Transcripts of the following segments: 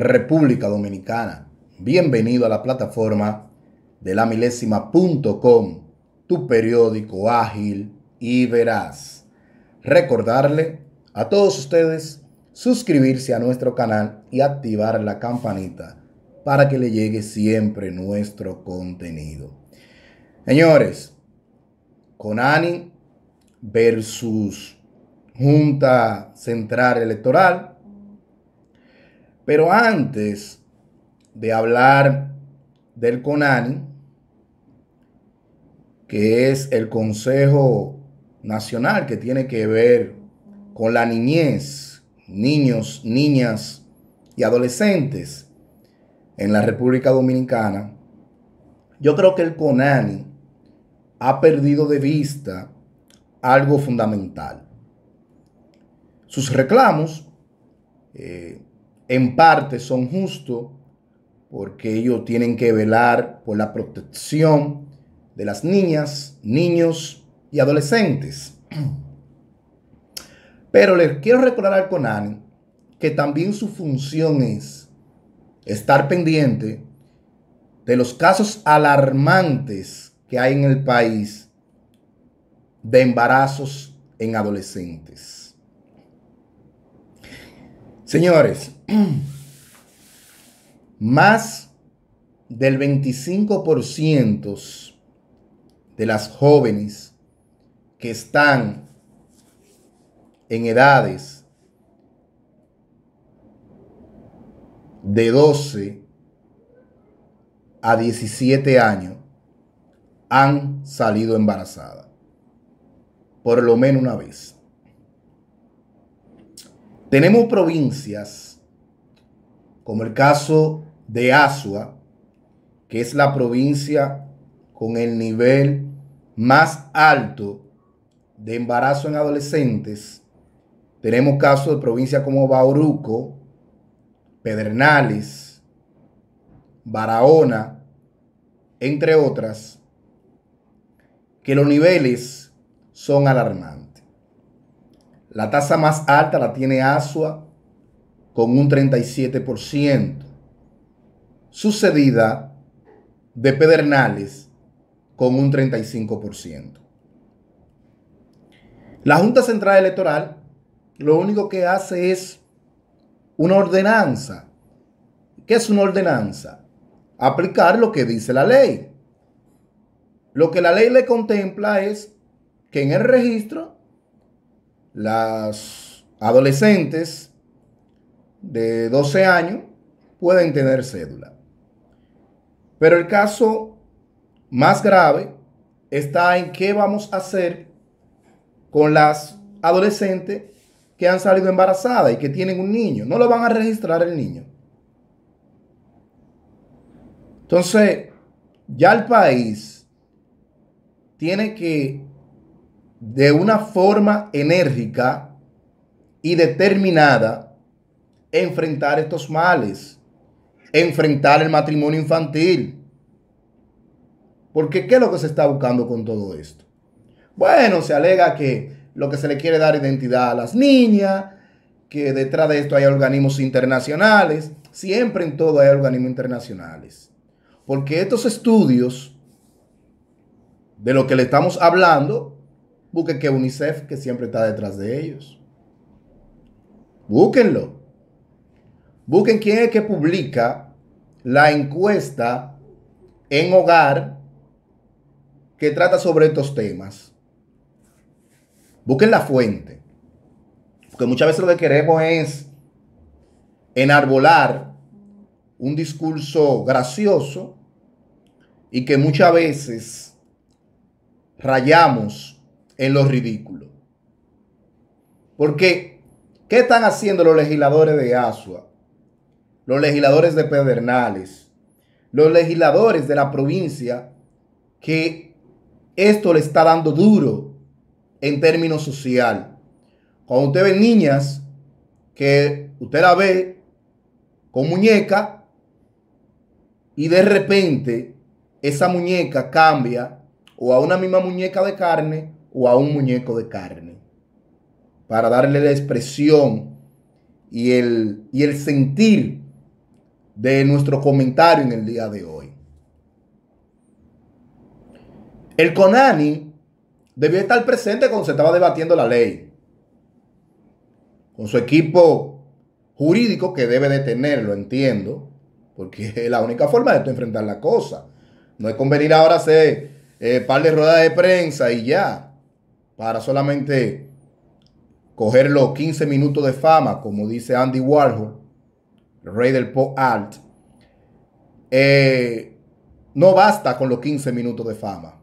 República Dominicana. Bienvenido a la plataforma de la milésima.com, tu periódico ágil y veraz. Recordarle a todos ustedes suscribirse a nuestro canal y activar la campanita para que le llegue siempre nuestro contenido. Señores, Conani versus Junta Central Electoral pero antes de hablar del CONANI, que es el Consejo Nacional que tiene que ver con la niñez, niños, niñas y adolescentes en la República Dominicana, yo creo que el CONANI ha perdido de vista algo fundamental. Sus reclamos eh, en parte son justos porque ellos tienen que velar por la protección de las niñas, niños y adolescentes. Pero les quiero recordar al CONAN que también su función es estar pendiente de los casos alarmantes que hay en el país de embarazos en adolescentes. Señores, Más del 25% de las jóvenes que están en edades de 12 a 17 años han salido embarazadas. Por lo menos una vez. Tenemos provincias como el caso de Asua, que es la provincia con el nivel más alto de embarazo en adolescentes. Tenemos casos de provincias como Bauruco, Pedernales, Barahona, entre otras, que los niveles son alarmantes. La tasa más alta la tiene Asua con un 37%, sucedida de Pedernales con un 35%. La Junta Central Electoral lo único que hace es una ordenanza. ¿Qué es una ordenanza? Aplicar lo que dice la ley. Lo que la ley le contempla es que en el registro las adolescentes de 12 años pueden tener cédula. Pero el caso más grave está en qué vamos a hacer con las adolescentes que han salido embarazadas y que tienen un niño. No lo van a registrar el niño. Entonces, ya el país tiene que, de una forma enérgica y determinada, enfrentar estos males, enfrentar el matrimonio infantil. Porque ¿qué es lo que se está buscando con todo esto? Bueno, se alega que lo que se le quiere dar identidad a las niñas, que detrás de esto hay organismos internacionales, siempre en todo hay organismos internacionales. Porque estos estudios de lo que le estamos hablando, busquen que UNICEF, que siempre está detrás de ellos. Búsquenlo. Busquen quién es que publica la encuesta en hogar que trata sobre estos temas. Busquen la fuente. Porque muchas veces lo que queremos es enarbolar un discurso gracioso y que muchas veces rayamos en lo ridículo. Porque, ¿qué están haciendo los legisladores de ASUA los legisladores de Pedernales, los legisladores de la provincia, que esto le está dando duro en términos social. Cuando usted ve niñas que usted la ve con muñeca y de repente esa muñeca cambia o a una misma muñeca de carne o a un muñeco de carne para darle la expresión y el, y el sentir de nuestro comentario en el día de hoy. El CONANI debió estar presente cuando se estaba debatiendo la ley, con su equipo jurídico que debe de tenerlo. entiendo, porque es la única forma de enfrentar la cosa. No es convenir ahora hacer eh, par de ruedas de prensa y ya, para solamente coger los 15 minutos de fama, como dice Andy Warhol, rey del pop art, eh, no basta con los 15 minutos de fama.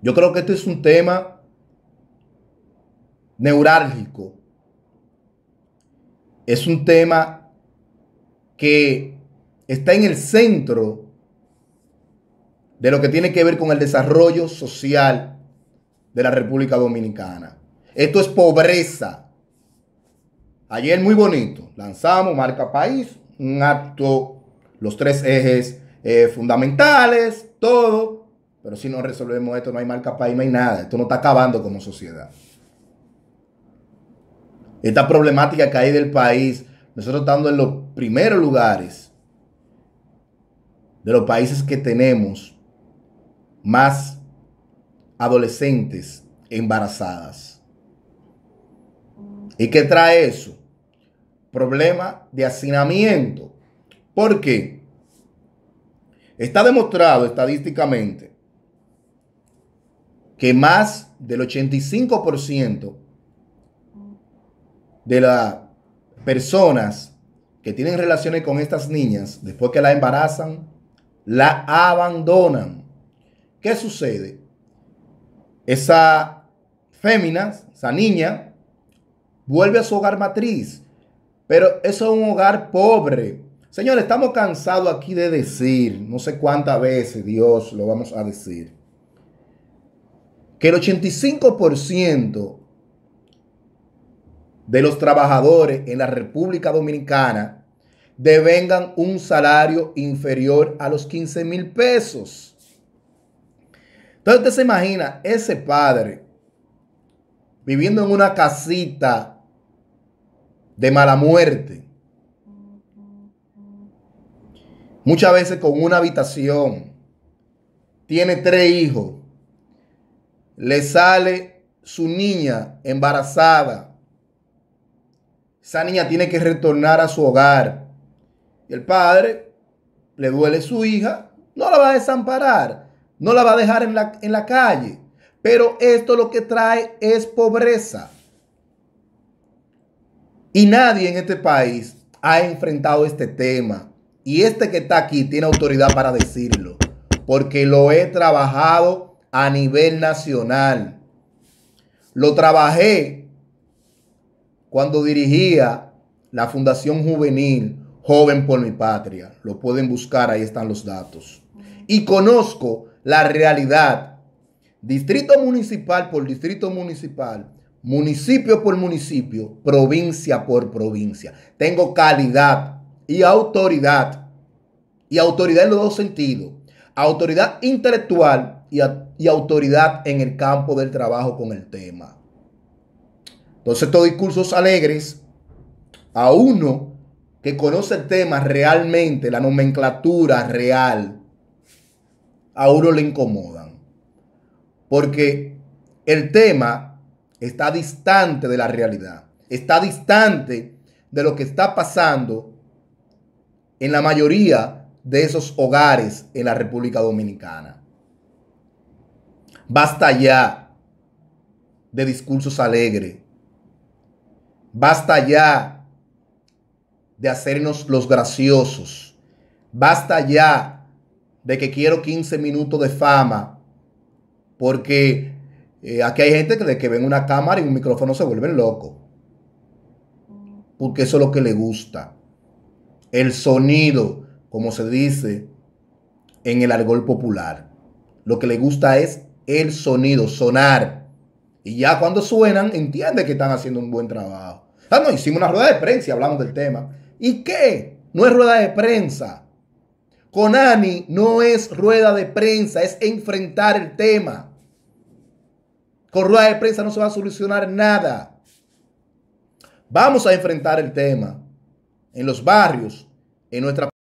Yo creo que este es un tema neurálgico. Es un tema que está en el centro de lo que tiene que ver con el desarrollo social de la República Dominicana. Esto es pobreza. Ayer muy bonito, lanzamos Marca País, un acto, los tres ejes eh, fundamentales, todo. Pero si no resolvemos esto, no hay marca país, no hay nada. Esto no está acabando como sociedad. Esta problemática que hay del país, nosotros estamos en los primeros lugares de los países que tenemos más adolescentes embarazadas. ¿Y qué trae eso? problema de hacinamiento. ¿Por qué? Está demostrado estadísticamente que más del 85% de las personas que tienen relaciones con estas niñas, después que la embarazan, la abandonan. ¿Qué sucede? Esa fémina, esa niña, vuelve a su hogar matriz pero eso es un hogar pobre. Señores, estamos cansados aquí de decir, no sé cuántas veces, Dios, lo vamos a decir, que el 85% de los trabajadores en la República Dominicana devengan un salario inferior a los 15 mil pesos. Entonces usted se imagina ese padre viviendo en una casita de mala muerte. Muchas veces con una habitación, tiene tres hijos, le sale su niña embarazada. Esa niña tiene que retornar a su hogar. Y el padre le duele su hija, no la va a desamparar, no la va a dejar en la, en la calle. Pero esto lo que trae es pobreza. Y nadie en este país ha enfrentado este tema. Y este que está aquí tiene autoridad para decirlo, porque lo he trabajado a nivel nacional. Lo trabajé cuando dirigía la Fundación Juvenil Joven por mi Patria. Lo pueden buscar, ahí están los datos. Y conozco la realidad, distrito municipal por distrito municipal, municipio por municipio, provincia por provincia. Tengo calidad y autoridad. Y autoridad en los dos sentidos. Autoridad intelectual y, autoridad en el campo del trabajo con el tema. Entonces estos discursos alegres a uno que conoce el tema realmente, la nomenclatura real, a uno le incomodan. Porque el tema está distante de la realidad, está distante de lo que está pasando en la mayoría de esos hogares en la República Dominicana. Basta ya de discursos alegres. Basta ya de hacernos los graciosos. Basta ya de que quiero 15 minutos de fama porque eh, aquí hay gente que de que ven una cámara y un micrófono se vuelven locos. Porque eso es lo que le gusta. El sonido, como se dice en el argol popular. Lo que le gusta es el sonido, sonar. Y ya cuando suenan, entiende que están haciendo un buen trabajo. Ah, no, hicimos una rueda de prensa y hablamos del tema. ¿Y qué? No es rueda de prensa. Conani no es rueda de prensa, es enfrentar el tema. Con de prensa no se va a solucionar nada. Vamos a enfrentar el tema en los barrios, en nuestra